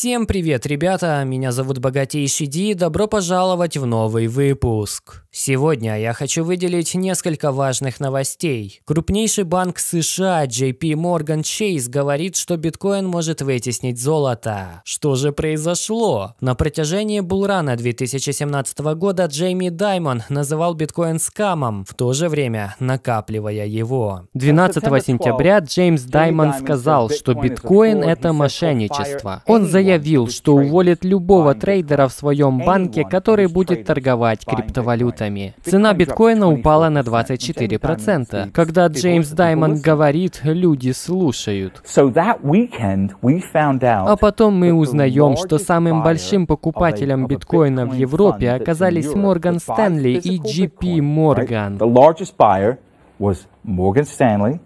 Всем привет, ребята! Меня зовут Богатейший Ди, добро пожаловать в новый выпуск. Сегодня я хочу выделить несколько важных новостей. Крупнейший банк США JP Morgan Chase говорит, что биткоин может вытеснить золото. Что же произошло? На протяжении булрана 2017 года Джейми Даймон называл биткоин скамом, в то же время накапливая его. 12 сентября Джеймс Даймон сказал, что биткоин – это мошенничество. Он заявил, объявил, что уволит любого трейдера в своем банке, который будет торговать криптовалютами. Цена биткоина упала на 24%. Когда Джеймс Даймонд говорит, люди слушают. А потом мы узнаем, что самым большим покупателем биткоина в Европе оказались Морган Стэнли и JP Morgan. Morgan Stanley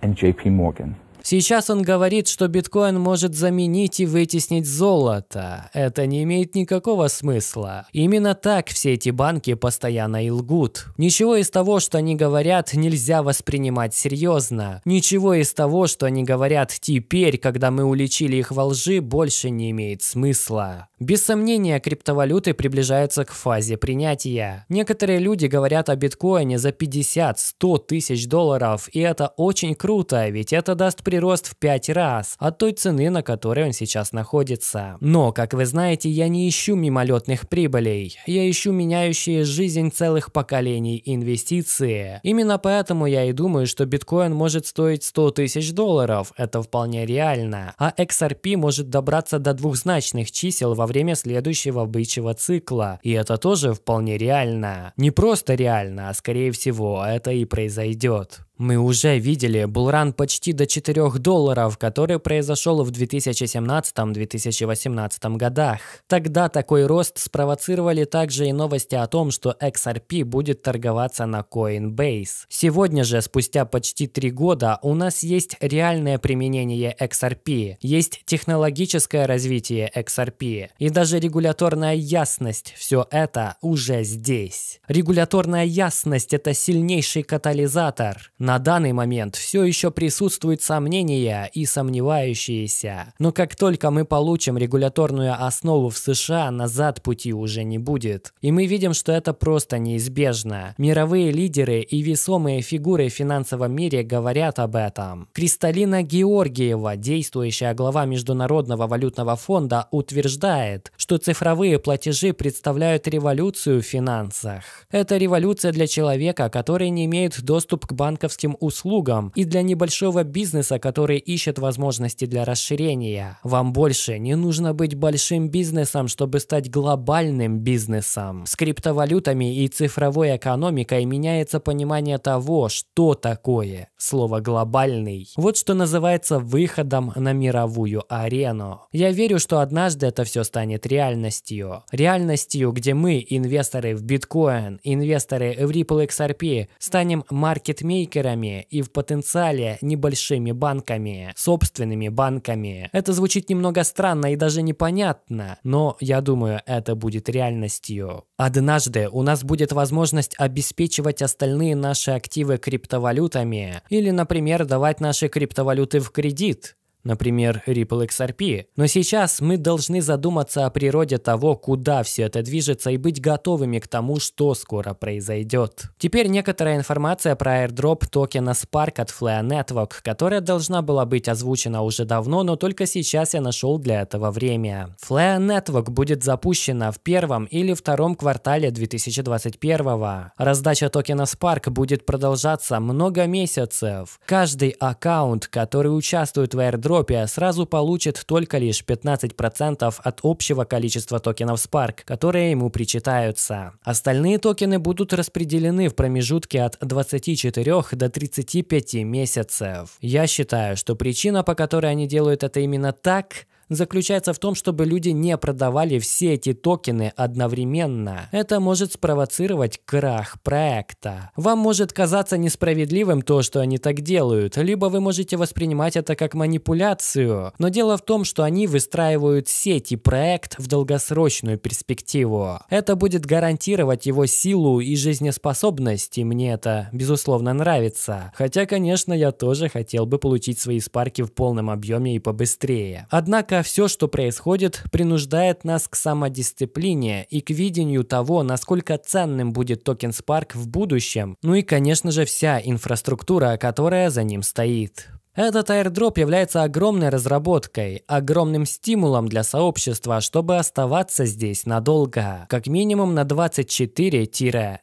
and JP Morgan. Сейчас он говорит, что биткоин может заменить и вытеснить золото. Это не имеет никакого смысла. Именно так все эти банки постоянно и лгут. Ничего из того, что они говорят, нельзя воспринимать серьезно. Ничего из того, что они говорят теперь, когда мы уличили их во лжи, больше не имеет смысла. Без сомнения, криптовалюты приближаются к фазе принятия. Некоторые люди говорят о биткоине за 50-100 тысяч долларов, и это очень круто, ведь это даст при прирост в 5 раз от той цены, на которой он сейчас находится. Но, как вы знаете, я не ищу мимолетных прибылей. Я ищу меняющие жизнь целых поколений инвестиции. Именно поэтому я и думаю, что биткоин может стоить 100 тысяч долларов. Это вполне реально. А XRP может добраться до двухзначных чисел во время следующего бычьего цикла. И это тоже вполне реально. Не просто реально, а скорее всего это и произойдет. Мы уже видели булран почти до 4 долларов, который произошел в 2017-2018 годах. Тогда такой рост спровоцировали также и новости о том, что XRP будет торговаться на Coinbase. Сегодня же, спустя почти 3 года, у нас есть реальное применение XRP, есть технологическое развитие XRP и даже регуляторная ясность. Все это уже здесь. Регуляторная ясность – это сильнейший катализатор – на данный момент все еще присутствуют сомнения и сомневающиеся. Но как только мы получим регуляторную основу в США, назад пути уже не будет. И мы видим, что это просто неизбежно. Мировые лидеры и весомые фигуры в финансовом мире говорят об этом. Кристалина Георгиева, действующая глава Международного валютного фонда, утверждает, что цифровые платежи представляют революцию в финансах. Это революция для человека, который не имеет доступ к банковскому банковским услугам и для небольшого бизнеса, который ищет возможности для расширения. Вам больше не нужно быть большим бизнесом, чтобы стать глобальным бизнесом. С криптовалютами и цифровой экономикой меняется понимание того, что такое слово «глобальный». Вот что называется выходом на мировую арену. Я верю, что однажды это все станет реальностью. Реальностью, где мы, инвесторы в биткоин, инвесторы в Ripple XRP, станем маркетмейкерами брокерами и в потенциале небольшими банками, собственными банками. Это звучит немного странно и даже непонятно, но я думаю, это будет реальностью. Однажды у нас будет возможность обеспечивать остальные наши активы криптовалютами или, например, давать наши криптовалюты в кредит например, Ripple XRP. Но сейчас мы должны задуматься о природе того, куда все это движется, и быть готовыми к тому, что скоро произойдет. Теперь некоторая информация про airdrop токена Spark от Flare Network, которая должна была быть озвучена уже давно, но только сейчас я нашел для этого время. Flare Network будет запущена в первом или втором квартале 2021. Раздача токена Spark будет продолжаться много месяцев. Каждый аккаунт, который участвует в airdrop, Европе сразу получит только лишь 15% от общего количества токенов Spark, которые ему причитаются. Остальные токены будут распределены в промежутке от 24 до 35 месяцев. Я считаю, что причина, по которой они делают это именно так – заключается в том, чтобы люди не продавали все эти токены одновременно. Это может спровоцировать крах проекта. Вам может казаться несправедливым то, что они так делают, либо вы можете воспринимать это как манипуляцию. Но дело в том, что они выстраивают сеть и проект в долгосрочную перспективу. Это будет гарантировать его силу и жизнеспособность, и мне это, безусловно, нравится. Хотя, конечно, я тоже хотел бы получить свои спарки в полном объеме и побыстрее. Однако Однако все, что происходит, принуждает нас к самодисциплине и к видению того, насколько ценным будет токен Spark в будущем, ну и, конечно же, вся инфраструктура, которая за ним стоит. Этот аирдроп является огромной разработкой, огромным стимулом для сообщества, чтобы оставаться здесь надолго, как минимум на 24-35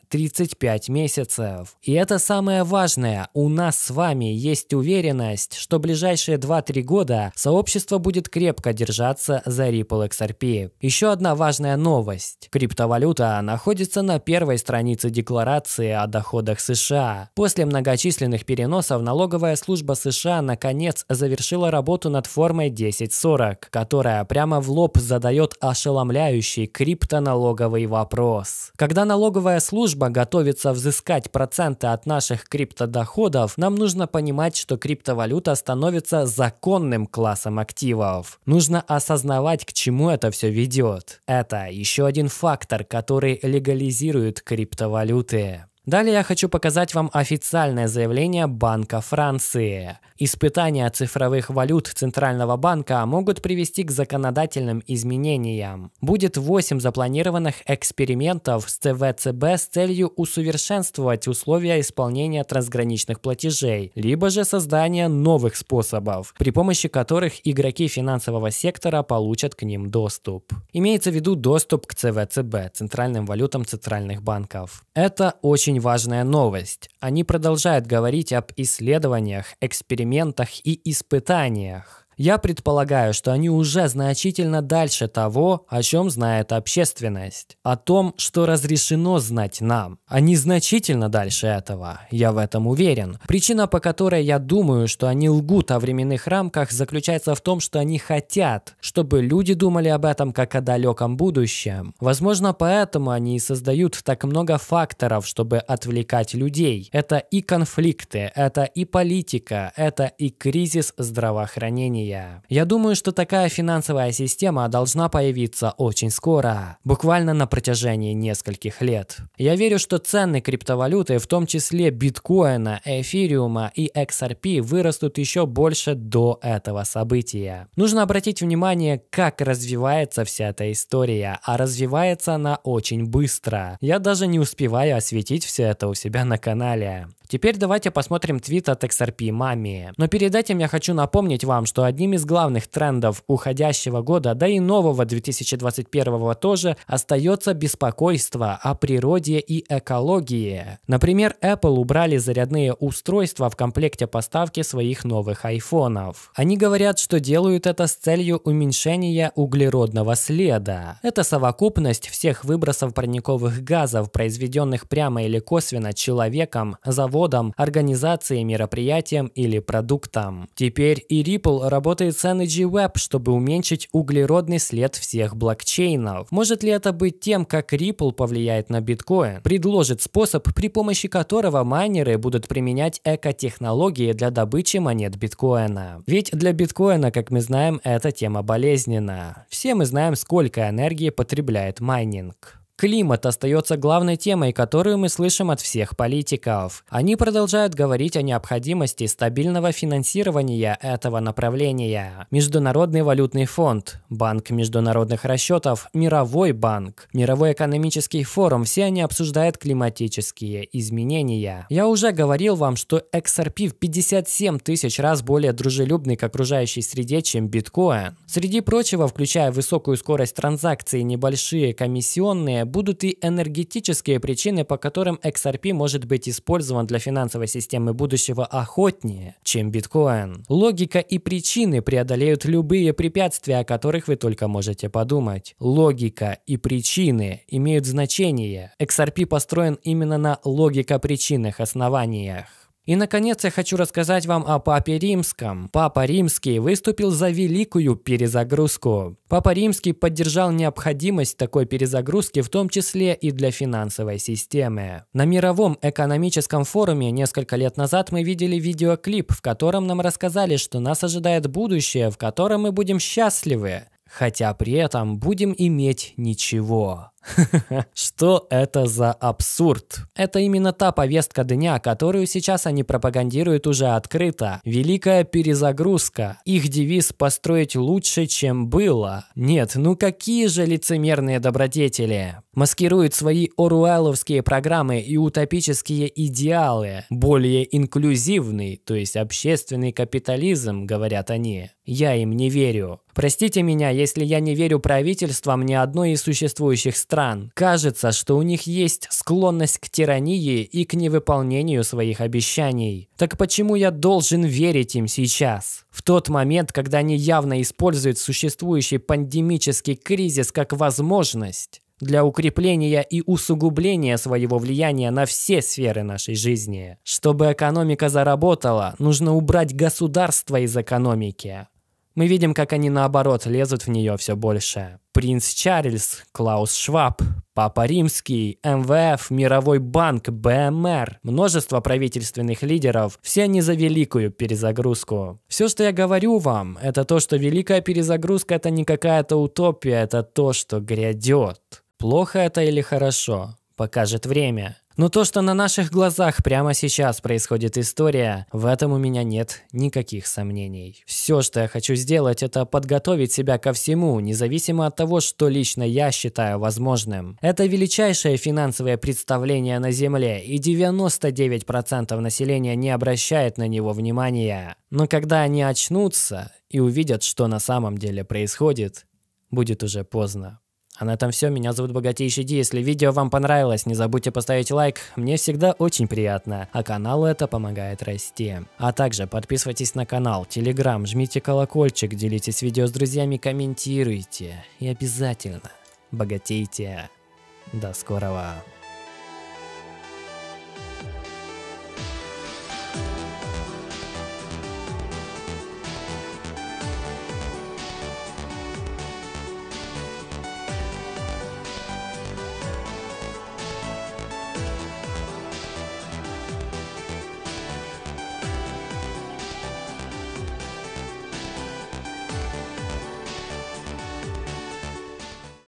месяцев. И это самое важное, у нас с вами есть уверенность, что ближайшие 2-3 года сообщество будет крепко держаться за Ripple XRP. Еще одна важная новость. Криптовалюта находится на первой странице декларации о доходах США. После многочисленных переносов налоговая служба США наконец, завершила работу над формой 1040, которая прямо в лоб задает ошеломляющий криптоналоговый вопрос. Когда налоговая служба готовится взыскать проценты от наших криптодоходов, нам нужно понимать, что криптовалюта становится законным классом активов. Нужно осознавать, к чему это все ведет. Это еще один фактор, который легализирует криптовалюты. Далее я хочу показать вам официальное заявление Банка Франции. Испытания цифровых валют Центрального банка могут привести к законодательным изменениям. Будет 8 запланированных экспериментов с ЦВЦБ с целью усовершенствовать условия исполнения трансграничных платежей, либо же создания новых способов, при помощи которых игроки финансового сектора получат к ним доступ. Имеется в виду доступ к ЦВЦБ, центральным валютам центральных банков. Это очень очень важная новость. Они продолжают говорить об исследованиях, экспериментах и испытаниях. Я предполагаю, что они уже значительно дальше того, о чем знает общественность, о том, что разрешено знать нам. Они значительно дальше этого, я в этом уверен. Причина, по которой я думаю, что они лгут о временных рамках, заключается в том, что они хотят, чтобы люди думали об этом как о далеком будущем. Возможно, поэтому они и создают так много факторов, чтобы отвлекать людей. Это и конфликты, это и политика, это и кризис здравоохранения решения. Я думаю, что такая финансовая система должна появиться очень скоро, буквально на протяжении нескольких лет. Я верю, что цены криптовалюты, в том числе биткоина, эфириума и XRP, вырастут еще больше до этого события. Нужно обратить внимание, как развивается вся эта история, а развивается она очень быстро. Я даже не успеваю осветить все это у себя на канале. Теперь давайте посмотрим твит от XRP Мами. Но перед этим я хочу напомнить вам, что одним из главных трендов уходящего года, да и нового 2021 тоже, остается беспокойство о природе и экологии. Например, Apple убрали зарядные устройства в комплекте поставки своих новых айфонов. Они говорят, что делают это с целью уменьшения углеродного следа. Это совокупность всех выбросов парниковых газов, произведенных прямо или косвенно человеком, заводом заводом, организацией, мероприятием или продуктом. Теперь и Ripple работает с Energy Web, чтобы уменьшить углеродный след всех блокчейнов. Может ли это быть тем, как Ripple повлияет на биткоин? Предложит способ, при помощи которого майнеры будут применять экотехнологии для добычи монет биткоина. Ведь для биткоина, как мы знаем, эта тема болезненна. Все мы знаем, сколько энергии потребляет майнинг. Климат остается главной темой, которую мы слышим от всех политиков. Они продолжают говорить о необходимости стабильного финансирования этого направления. Международный валютный фонд, Банк международных расчетов, Мировой банк, Мировой экономический форум – все они обсуждают климатические изменения. Я уже говорил вам, что XRP в 57 тысяч раз более дружелюбный к окружающей среде, чем биткоин. Среди прочего, включая высокую скорость транзакций, небольшие комиссионные, будут и энергетические причины, по которым XRP может быть использован для финансовой системы будущего охотнее, чем биткоин. Логика и причины преодолеют любые препятствия, о которых вы только можете подумать. Логика и причины имеют значение. XRP построен именно на логико-причинных основаниях. И, наконец, я хочу рассказать вам о Папе Римском. Папа Римский выступил за великую перезагрузку. Папа Римский поддержал необходимость такой перезагрузки, в том числе и для финансовой системы. На мировом экономическом форуме несколько лет назад мы видели видеоклип, в котором нам рассказали, что нас ожидает будущее, в котором мы будем счастливы, хотя при этом будем иметь ничего. Что это за абсурд? Это именно та повестка дня, которую сейчас они пропагандируют уже открыто. Великая перезагрузка. Их девиз «построить лучше, чем было». Нет, ну какие же лицемерные добродетели. Маскируют свои оруэлловские программы и утопические идеалы. Более инклюзивный, то есть общественный капитализм, говорят они. Я им не верю. Простите меня, если я не верю правительствам ни одной из существующих стран стран. Кажется, что у них есть склонность к тирании и к невыполнению своих обещаний. Так почему я должен верить им сейчас? В тот момент, когда они явно используют существующий пандемический кризис как возможность для укрепления и усугубления своего влияния на все сферы нашей жизни. Чтобы экономика заработала, нужно убрать государство из экономики. Мы видим, как они наоборот лезут в нее все больше принц Чарльз, Клаус Шваб, Папа Римский, МВФ, Мировой банк, БМР, множество правительственных лидеров, все они за великую перезагрузку. Все, что я говорю вам, это то, что великая перезагрузка это не какая-то утопия, это то, что грядет. Плохо это или хорошо, покажет время. Но то, что на наших глазах прямо сейчас происходит история, в этом у меня нет никаких сомнений. Все, что я хочу сделать, это подготовить себя ко всему, независимо от того, что лично я считаю возможным. Это величайшее финансовое представление на Земле, и 99% населения не обращает на него внимания. Но когда они очнутся и увидят, что на самом деле происходит, будет уже поздно. А на этом все, меня зовут Богатейший Ди, если видео вам понравилось, не забудьте поставить лайк, мне всегда очень приятно, а каналу это помогает расти. А также подписывайтесь на канал, телеграм, жмите колокольчик, делитесь видео с друзьями, комментируйте и обязательно богатейте. До скорого!